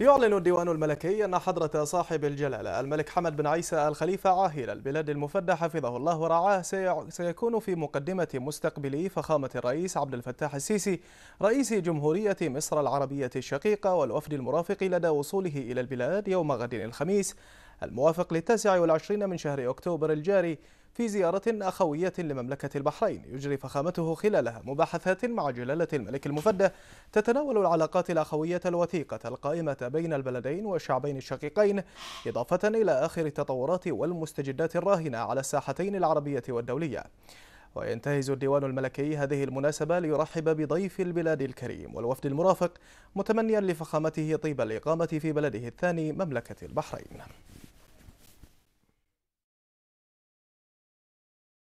يعلن الديوان الملكي أن حضرة صاحب الجلالة الملك حمد بن عيسى الخليفة عاهل البلاد المفدى حفظه الله ورعاه سيكون في مقدمة مستقبلي فخامة الرئيس عبد الفتاح السيسي رئيس جمهورية مصر العربية الشقيقة والوفد المرافق لدى وصوله إلى البلاد يوم غد الخميس الموافق للتاسع والعشرين من شهر أكتوبر الجاري في زيارة أخوية لمملكة البحرين يجري فخامته خلالها مباحثات مع جلالة الملك المفدى تتناول العلاقات الأخوية الوثيقة القائمة بين البلدين والشعبين الشقيقين إضافة إلى آخر التطورات والمستجدات الراهنة على الساحتين العربية والدولية وينتهز الديوان الملكي هذه المناسبة ليرحب بضيف البلاد الكريم والوفد المرافق متمنيا لفخامته طيب الإقامة في بلده الثاني مملكة البحرين